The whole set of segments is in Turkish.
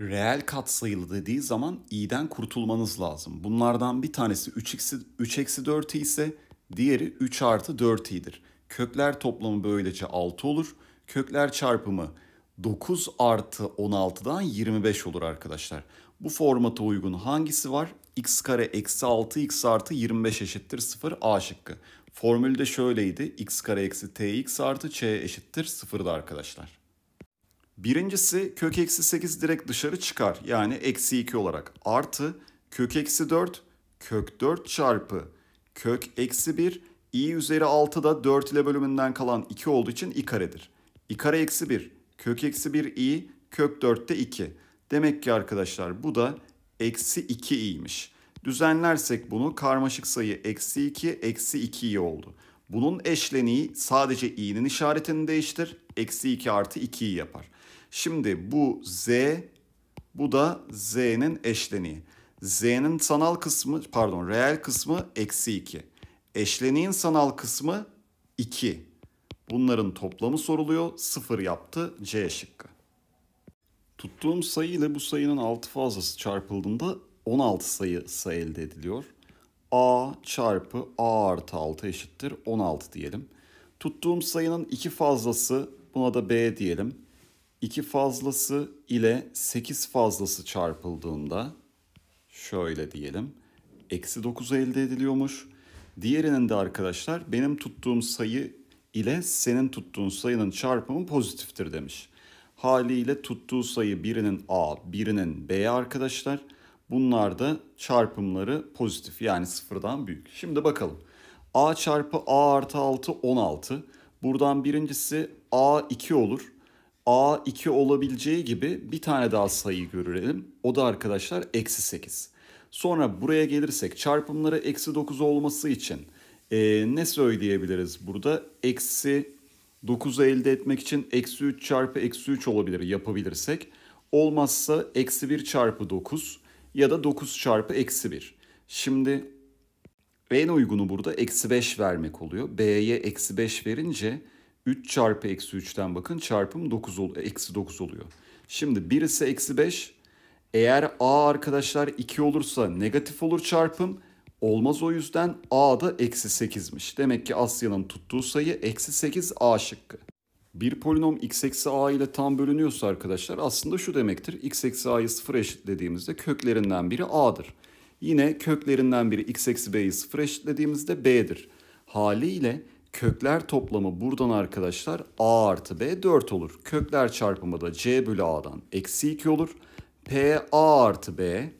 reel katsayılı dediği zaman i'den kurtulmanız lazım. Bunlardan bir tanesi 3 eksi, 3 eksi 4 ise diğeri 3 artı 4 i'dir. Kökler toplamı böylece 6 olur. Kökler çarpımı 9 artı 16'dan 25 olur arkadaşlar. Bu formata uygun hangisi var? x kare eksi 6 x artı 25 eşittir 0 a şıkkı. Formülde şöyleydi. x kare eksi tx artı ç eşittir 0'da arkadaşlar. Birincisi kök eksi 8 direkt dışarı çıkar. Yani eksi 2 olarak. Artı kök eksi 4 kök 4 çarpı kök eksi 1 i üzeri 6 da 4 ile bölümünden kalan 2 olduğu için i karedir. i kare eksi 1 kök eksi 1 i kök 4 de 2. Demek ki arkadaşlar bu da eksi 2 i'ymiş. Düzenlersek bunu karmaşık sayı eksi 2 eksi 2 i oldu. Bunun eşleniği sadece i'nin işaretini değiştir. Eksi 2 artı 2'yi yapar. Şimdi bu z, bu da z'nin eşleniği. Z'nin sanal kısmı, pardon reel kısmı eksi 2. Eşleniğin sanal kısmı 2. Bunların toplamı soruluyor. 0 yaptı C şıkkı. Tuttuğum sayı ile bu sayının 6 fazlası çarpıldığında 16 sayısı elde ediliyor. A çarpı A artı 6 eşittir 16 diyelim. Tuttuğum sayının 2 fazlası buna da B diyelim. 2 fazlası ile 8 fazlası çarpıldığında şöyle diyelim eksi 9 elde ediliyormuş. Diğerinin de arkadaşlar benim tuttuğum sayı ile senin tuttuğun sayının çarpımı pozitiftir demiş. Haliyle tuttuğu sayı birinin A, birinin B arkadaşlar. Bunlar da çarpımları pozitif yani sıfırdan büyük. Şimdi bakalım. A çarpı A artı 6 16. Buradan birincisi A 2 olur. A2 olabileceği gibi bir tane daha sayı görelim. O da arkadaşlar eksi 8. Sonra buraya gelirsek çarpımları eksi 9 olması için e, ne söyleyebiliriz burada? Eksi 9'u elde etmek için eksi 3 çarpı eksi 3 olabilir yapabilirsek. Olmazsa eksi 1 çarpı 9 ya da 9 çarpı eksi 1. Şimdi en uygunu burada eksi 5 vermek oluyor. B'ye eksi 5 verince 3 çarpı eksi 3'ten bakın çarpım 9 ol eksi 9 oluyor. Şimdi birisi eksi 5. Eğer a arkadaşlar 2 olursa negatif olur çarpım. Olmaz o yüzden a da eksi 8'miş. Demek ki Asya'nın tuttuğu sayı eksi 8 a şıkkı. Bir polinom x eksi a ile tam bölünüyorsa arkadaşlar aslında şu demektir. x eksi a'yı sıfır eşitlediğimizde köklerinden biri a'dır. Yine köklerinden biri x eksi b'yi sıfır eşitlediğimizde b'dir. Haliyle Kökler toplamı buradan arkadaşlar a artı b 4 olur. Kökler çarpımı da c bölü a'dan eksi 2 olur. p a artı b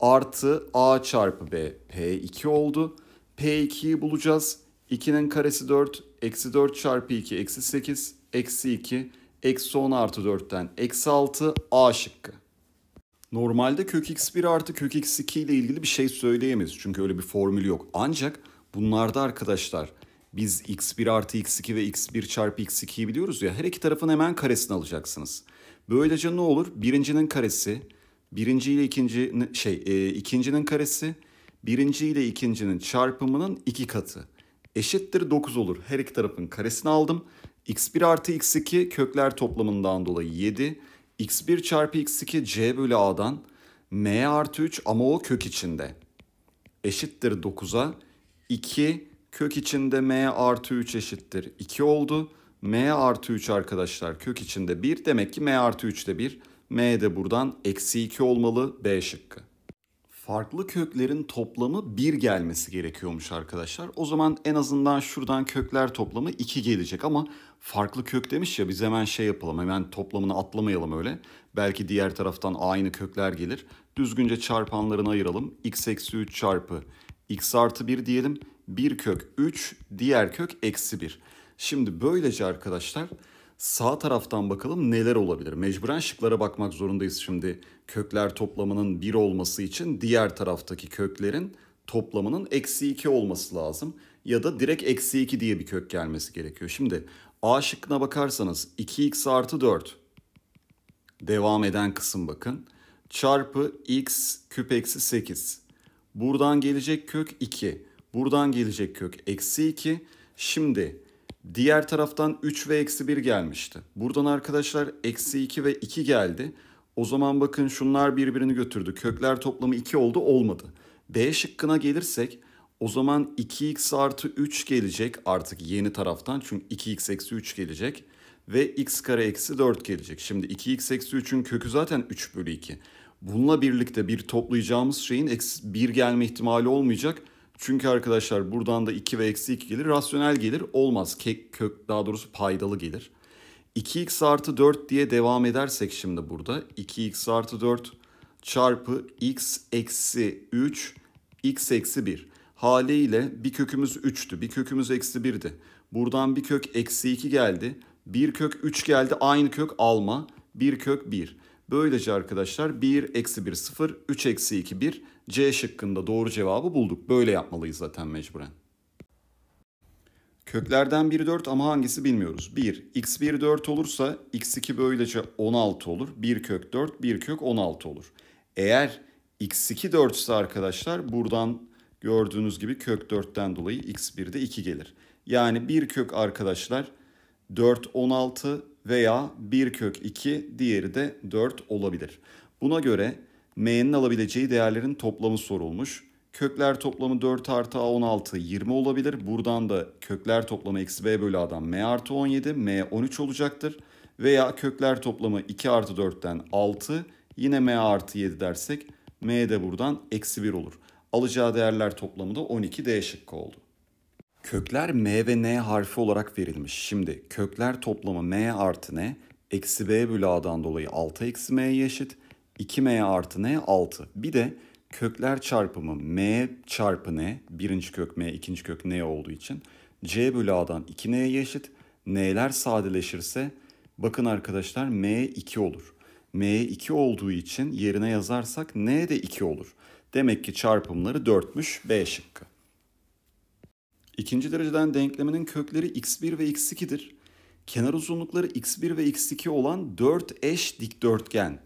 artı a çarpı b p2 oldu. p2'yi bulacağız. 2'nin karesi 4, eksi 4 çarpı 2, eksi 8, eksi 2, eksi 10 artı 4'ten eksi 6 a şıkkı. Normalde kök x1 artı kök x2 ile ilgili bir şey söyleyemeyiz. Çünkü öyle bir formül yok. Ancak bunlarda arkadaşlar biz x1 artı x2 ve x1 çarpı x2'yi biliyoruz ya her iki tarafın hemen karesini alacaksınız. Böylece ne olur? Birincinin karesi, birinci ile ikinci şey e, ikincinin karesi, birinci ile ikincinin çarpımının iki katı. Eşittir 9 olur. Her iki tarafın karesini aldım. x1 artı x2 kökler toplamından dolayı 7. x1 çarpı x2 c bölü a'dan m artı 3 ama o kök içinde. Eşittir 9'a 2 Kök içinde m artı 3 eşittir 2 oldu. m artı 3 arkadaşlar kök içinde 1. Demek ki m artı 3 de 1. m de buradan eksi 2 olmalı b şıkkı. Farklı köklerin toplamı 1 gelmesi gerekiyormuş arkadaşlar. O zaman en azından şuradan kökler toplamı 2 gelecek ama farklı kök demiş ya biz hemen şey yapalım hemen toplamını atlamayalım öyle. Belki diğer taraftan aynı kökler gelir. Düzgünce çarpanlarını ayıralım. x eksi 3 çarpı x artı 1 diyelim bir kök 3, diğer kök eksi 1. Şimdi böylece arkadaşlar sağ taraftan bakalım neler olabilir. Mecburen şıklara bakmak zorundayız şimdi. Kökler toplamının 1 olması için diğer taraftaki köklerin toplamının eksi 2 olması lazım. Ya da direkt eksi 2 diye bir kök gelmesi gerekiyor. Şimdi A şıkkına bakarsanız 2x artı 4 devam eden kısım bakın. Çarpı x küp eksi 8. Buradan gelecek kök 2. Buradan gelecek kök eksi 2. Şimdi diğer taraftan 3 ve eksi 1 gelmişti. Buradan arkadaşlar eksi 2 ve 2 geldi. O zaman bakın şunlar birbirini götürdü. Kökler toplamı 2 oldu olmadı. B şıkkına gelirsek o zaman 2x artı 3 gelecek artık yeni taraftan. Çünkü 2x eksi 3 gelecek. Ve x kare eksi 4 gelecek. Şimdi 2x eksi 3'ün kökü zaten 3 bölü 2. Bununla birlikte bir toplayacağımız şeyin eksi 1 gelme ihtimali olmayacak. Çünkü arkadaşlar buradan da 2 ve eksi 2 gelir. Rasyonel gelir olmaz. Kek, kök daha doğrusu paydalı gelir. 2x artı 4 diye devam edersek şimdi burada 2x artı 4 çarpı x eksi 3 x eksi 1 haliyle bir kökümüz 3'tü bir kökümüz eksi 1'di. Buradan bir kök eksi 2 geldi bir kök 3 geldi aynı kök alma bir kök 1. Böylece arkadaşlar 1 eksi 1 0 3 eksi 2 1 C şıkkında doğru cevabı bulduk. Böyle yapmalıyız zaten mecburen. Köklerden 1 4 ama hangisi bilmiyoruz. 1 x1 4 olursa x2 böylece 16 olur. 1 kök 4 1 kök 16 olur. Eğer x2 4 ise arkadaşlar buradan gördüğünüz gibi kök 4'ten dolayı x de 2 gelir. Yani 1 kök arkadaşlar 4 16 veya 1 kök 2 diğeri de 4 olabilir. Buna göre m'nin alabileceği değerlerin toplamı sorulmuş. Kökler toplamı 4 artı a 16 20 olabilir. Buradan da kökler toplamı eksi b bölü a'dan m artı 17 m 13 olacaktır. Veya kökler toplamı 2 artı 4'ten 6 yine m artı 7 dersek m de buradan eksi 1 olur. Alacağı değerler toplamı da 12 d şıkkı oldu. Kökler M ve N harfi olarak verilmiş. Şimdi kökler toplamı M artı N eksi B bölü A'dan dolayı 6 eksi M'ye eşit. 2M artı N 6. Bir de kökler çarpımı M çarpı N birinci kök M ikinci kök N olduğu için C bölü A'dan 2N'ye eşit. N'ler sadeleşirse bakın arkadaşlar M 2 olur. M 2 olduğu için yerine yazarsak N de 2 olur. Demek ki çarpımları 4'müş B şıkkı. İkinci dereceden denklemenin kökleri x1 ve x2'dir. Kenar uzunlukları x1 ve x2 olan 4 eş dikdörtgen.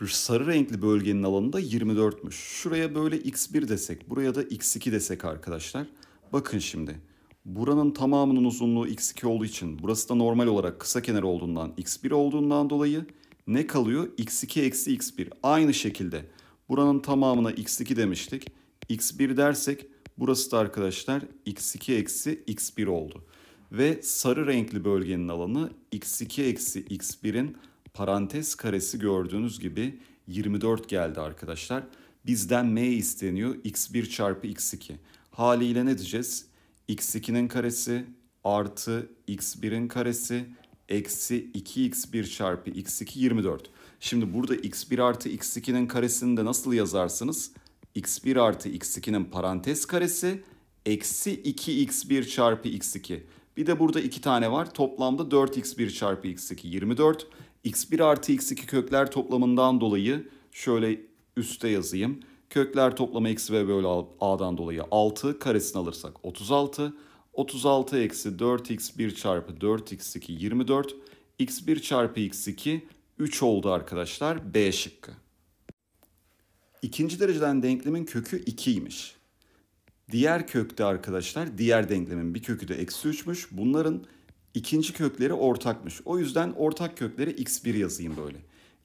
Bir sarı renkli bölgenin alanı da 24'müş. Şuraya böyle x1 desek, buraya da x2 desek arkadaşlar. Bakın şimdi. Buranın tamamının uzunluğu x2 olduğu için, burası da normal olarak kısa kenar olduğundan x1 olduğundan dolayı ne kalıyor? x2 eksi x1. Aynı şekilde buranın tamamına x2 demiştik. x1 dersek Burası da arkadaşlar x2 eksi x1 oldu. Ve sarı renkli bölgenin alanı x2 eksi x1'in parantez karesi gördüğünüz gibi 24 geldi arkadaşlar. Bizden m isteniyor x1 çarpı x2. Haliyle ne diyeceğiz? x2'nin karesi artı x1'in karesi eksi 2x1 çarpı x2 24. Şimdi burada x1 artı x2'nin karesini de nasıl yazarsınız? x1 artı x2'nin parantez karesi eksi 2x1 çarpı x2. Bir de burada iki tane var. Toplamda 4x1 çarpı x2 24. x1 artı x2 kökler toplamından dolayı şöyle üste yazayım. Kökler toplamı eksi ve bölü a'dan dolayı 6 karesini alırsak 36. 36 eksi 4x1 çarpı 4x2 24. x1 çarpı x2 3 oldu arkadaşlar B şıkkı. İkinci dereceden denklemin kökü 2'ymiş. Diğer kökte arkadaşlar diğer denklemin bir kökü de eksi 3'müş. Bunların ikinci kökleri ortakmış. O yüzden ortak kökleri x1 yazayım böyle.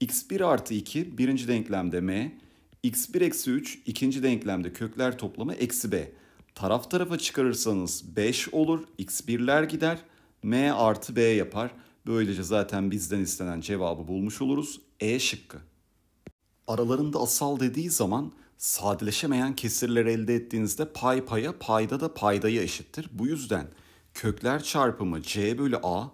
x1 artı 2 birinci denklemde m. x1 eksi 3 ikinci denklemde kökler toplamı eksi b. Taraf tarafa çıkarırsanız 5 olur. x1'ler gider. m artı b yapar. Böylece zaten bizden istenen cevabı bulmuş oluruz. E şıkkı aralarında asal dediği zaman sadeleşemeyen kesirler elde ettiğinizde pay paya payda da paydaya eşittir. Bu yüzden kökler çarpımı c bölü a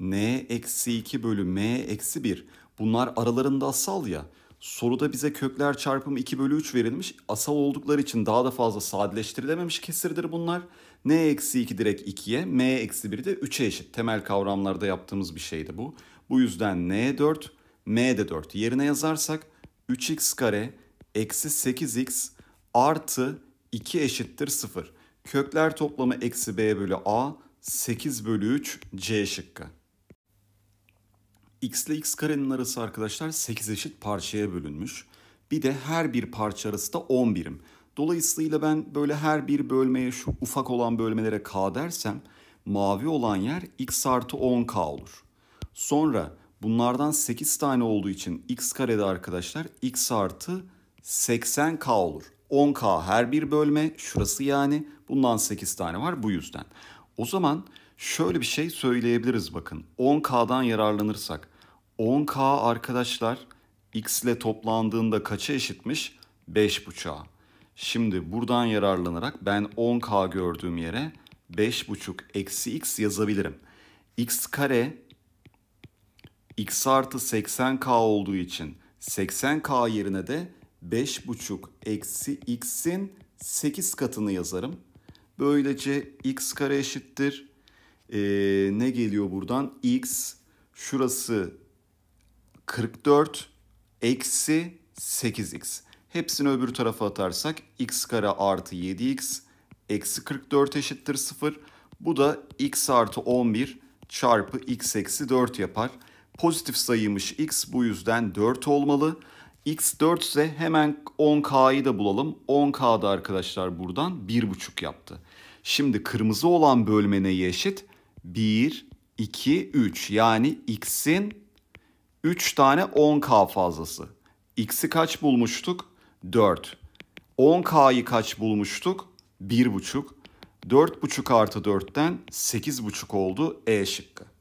n eksi 2 bölü m eksi 1 bunlar aralarında asal ya soruda bize kökler çarpımı 2 bölü 3 verilmiş asal oldukları için daha da fazla sadeleştirilememiş kesirdir bunlar. n eksi 2 direkt 2'ye m eksi 1 de 3'e eşit temel kavramlarda yaptığımız bir şeydi bu. Bu yüzden n 4 m de 4 yerine yazarsak 3x kare eksi 8x artı 2 eşittir 0. Kökler toplamı eksi b bölü a 8 bölü 3 c şıkkı. x ile x karenin arası arkadaşlar 8 eşit parçaya bölünmüş. Bir de her bir parça arası da 10 birim. Dolayısıyla ben böyle her bir bölmeye şu ufak olan bölmelere k dersem mavi olan yer x artı 10k olur. Sonra Bunlardan 8 tane olduğu için x karede arkadaşlar x artı 80k olur. 10k her bir bölme şurası yani bundan 8 tane var bu yüzden. O zaman şöyle bir şey söyleyebiliriz bakın 10k'dan yararlanırsak 10k arkadaşlar x ile toplandığında kaça eşitmiş? 5.5'a. Şimdi buradan yararlanarak ben 10k gördüğüm yere 5.5 eksi x yazabilirim. x kare x artı 80k olduğu için 80k yerine de 5,5 eksi x'in 8 katını yazarım. Böylece x kare eşittir. Ee, ne geliyor buradan? x şurası 44 eksi 8x. Hepsini öbür tarafa atarsak x kare artı 7x eksi 44 eşittir 0. Bu da x artı 11 çarpı x eksi 4 yapar. Pozitif sayıymış x bu yüzden 4 olmalı. x 4 ise hemen 10k'yı da bulalım. 10k da arkadaşlar buradan 1,5 yaptı. Şimdi kırmızı olan bölme neye eşit? 1, 2, 3. Yani x'in 3 tane 10k fazlası. x'i kaç bulmuştuk? 4. 10k'yı kaç bulmuştuk? 1,5. 4,5 artı 4'ten 8,5 oldu E şıkkı.